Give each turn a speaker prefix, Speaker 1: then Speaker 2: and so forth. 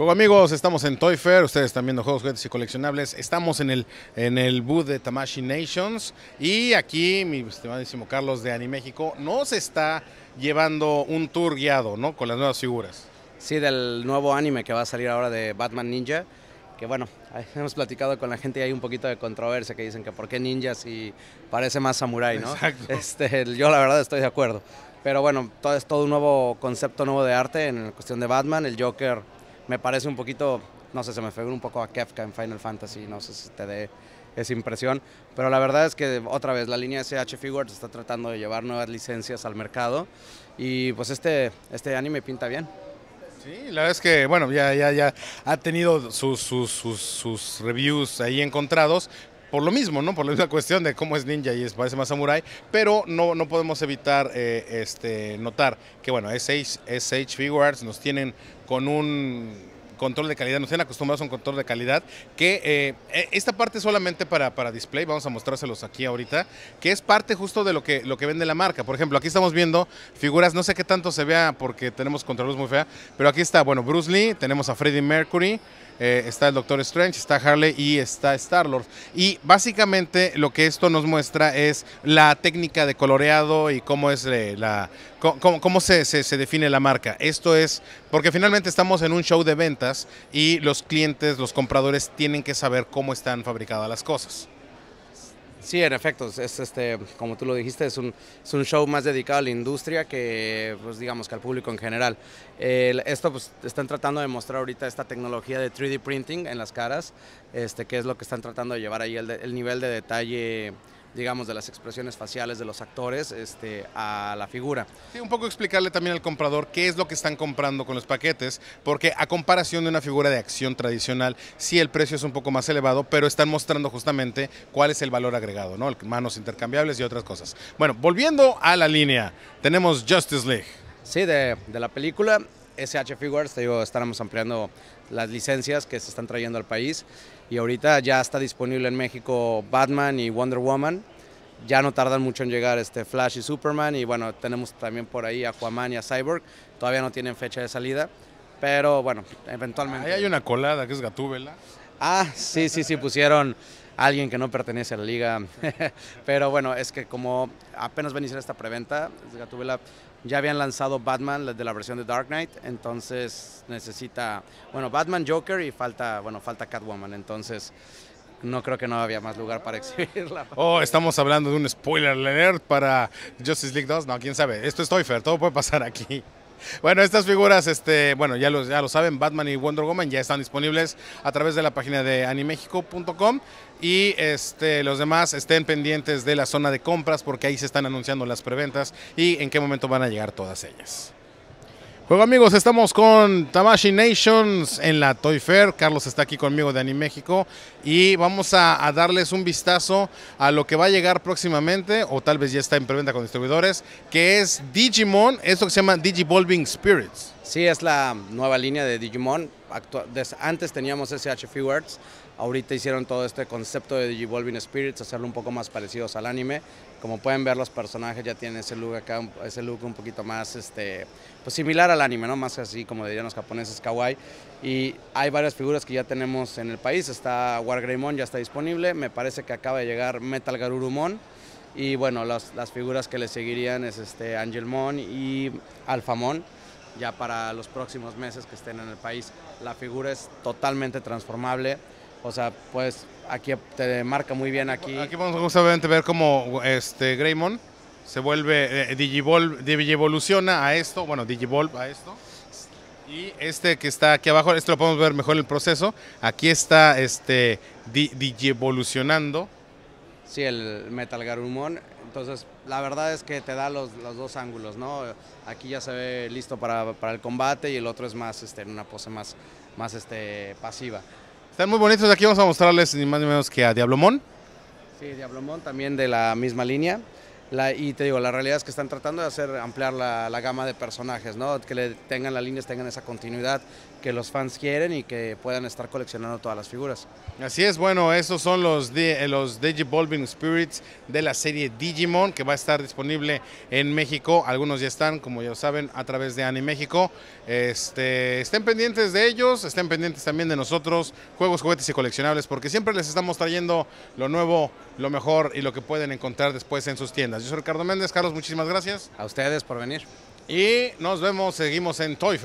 Speaker 1: Juego amigos, estamos en Toy Fair, ustedes están viendo juegos, juguetes y coleccionables. Estamos en el, en el booth de Tamashi Nations y aquí mi estimadísimo Carlos de Animéxico nos está llevando un tour guiado, ¿no? Con las nuevas figuras. Sí, del nuevo anime que va a salir ahora de Batman
Speaker 2: Ninja, que bueno, hemos platicado con la gente y hay un poquito de controversia que dicen que por qué ninja si parece más samurai, ¿no? Exacto. Este, yo la verdad estoy de acuerdo. Pero bueno, todo, es todo un nuevo concepto nuevo de arte en la cuestión de Batman, el Joker me parece un poquito, no sé, se me fue un poco a Kefka en Final Fantasy, no sé si te dé esa impresión, pero la verdad es que otra vez la línea CH Figures está tratando de llevar nuevas licencias al mercado y pues este, este anime pinta bien.
Speaker 1: Sí, la verdad es que, bueno, ya, ya, ya ha tenido sus, sus, reviews ahí encontrados, por lo mismo, ¿no? Por la misma cuestión de cómo es ninja y es, parece más samurai. pero no, no podemos evitar eh, este, notar que, bueno, SH, SH Figures nos tienen con un control de calidad, nos han acostumbrados a un control de calidad, que eh, eh, esta parte solamente para, para display, vamos a mostrárselos aquí ahorita, que es parte justo de lo que, lo que vende la marca. Por ejemplo, aquí estamos viendo figuras, no sé qué tanto se vea porque tenemos controlos muy fea, pero aquí está, bueno, Bruce Lee, tenemos a Freddie Mercury, eh, está el Doctor Strange, está Harley y está Star-Lord. Y básicamente lo que esto nos muestra es la técnica de coloreado y cómo es la... Cómo, se define la marca. Esto es porque finalmente estamos en un show de ventas y los clientes, los compradores tienen que saber cómo están fabricadas las cosas. Sí,
Speaker 2: en efecto, es este, como tú lo dijiste, es un, show más dedicado a la industria que, pues, digamos, que al público en general. esto, pues, están tratando de mostrar ahorita esta tecnología de 3D printing en las caras, este, que es lo que están tratando de llevar ahí, el nivel de detalle
Speaker 1: digamos, de las expresiones faciales de los actores este, a la figura. Sí, un poco explicarle también al comprador qué es lo que están comprando con los paquetes, porque a comparación de una figura de acción tradicional, sí el precio es un poco más elevado, pero están mostrando justamente cuál es el valor agregado, ¿no? Manos intercambiables y otras cosas. Bueno, volviendo a la línea, tenemos Justice League. Sí, de, de la película. SH Figures, te estaremos ampliando las licencias
Speaker 2: que se están trayendo al país y ahorita ya está disponible en México Batman y Wonder Woman. Ya no tardan mucho en llegar este Flash y Superman y bueno, tenemos también por ahí a Aquaman y a Cyborg. Todavía no tienen fecha de salida, pero bueno, eventualmente. Ahí hay una colada que es Gatúbela. Ah, sí, sí, sí, pusieron a alguien que no pertenece a la liga. pero bueno, es que como apenas va a iniciar esta preventa, Gatúbela ya habían lanzado Batman de la versión de Dark Knight, entonces necesita, bueno, Batman, Joker y falta, bueno, falta Catwoman, entonces no creo que no había más lugar para exhibirla.
Speaker 1: Oh, estamos hablando de un spoiler alert para Justice League 2, no, quién sabe, esto es Fair, todo puede pasar aquí. Bueno, estas figuras, este, bueno, ya lo, ya saben, Batman y Wonder Woman ya están disponibles a través de la página de animexico.com y este, los demás estén pendientes de la zona de compras porque ahí se están anunciando las preventas y en qué momento van a llegar todas ellas. Luego amigos, estamos con Tamashi Nations en la Toy Fair. Carlos está aquí conmigo de Anime México y vamos a, a, darles un vistazo a lo que va a llegar próximamente o tal vez ya está en preventa con distribuidores, que es Digimon, esto que se llama Digivolving Spirits.
Speaker 2: Sí, es la nueva línea de Digimon. Antes teníamos SH Words, ahorita hicieron todo este concepto de Digivolving Spirits, hacerlo un poco más parecido al anime. Como pueden ver, los personajes ya tienen ese look acá, ese look un poquito más este, pues similar al anime, ¿no? Más así como dirían los japoneses, kawaii. Y hay varias figuras que ya tenemos en el país. Está Wargreymon, ya está disponible. Me parece que acaba de llegar Metal Garurumon. Y bueno, las, figuras que le seguirían es este Angelmon y Alphamon ya para los próximos meses que estén en el país. La figura es totalmente
Speaker 1: transformable. O sea, pues aquí te marca muy bien aquí. Aquí vamos justamente a ver cómo este Greymon se vuelve, digivolve, eh, digivol, digievoluciona a esto, bueno, digivolve a esto. Y este que está aquí abajo, esto lo podemos ver mejor el proceso. Aquí está este Digivolucionando. digievolucionando.
Speaker 2: si el Metal Garumon entonces, la verdad es que te da los, dos ángulos, ¿no? Aquí ya se ve listo para, el combate y el otro es más este, en una pose más, este, pasiva.
Speaker 1: Están muy bonitos, aquí vamos a mostrarles ni más ni menos que a Diablomón.
Speaker 2: Sí, Diablomón también de la misma línea y te digo, la realidad es que están tratando de hacer ampliar la, gama de personajes, ¿no? Que le tengan las líneas, tengan esa continuidad que los fans quieren y que puedan estar
Speaker 1: coleccionando todas las figuras. Así es, bueno, esos son los, eh, los Digivolving Spirits de la serie Digimon que va a estar disponible en México. Algunos ya están, como ya saben, a través de Anime México. Este, estén pendientes de ellos, estén pendientes también de nosotros, juegos, juguetes y coleccionables, porque siempre les estamos trayendo lo nuevo, lo mejor y lo que pueden encontrar después en sus tiendas. Yo soy Ricardo Méndez. Carlos, muchísimas gracias. A ustedes por venir. Y nos vemos, seguimos en Toy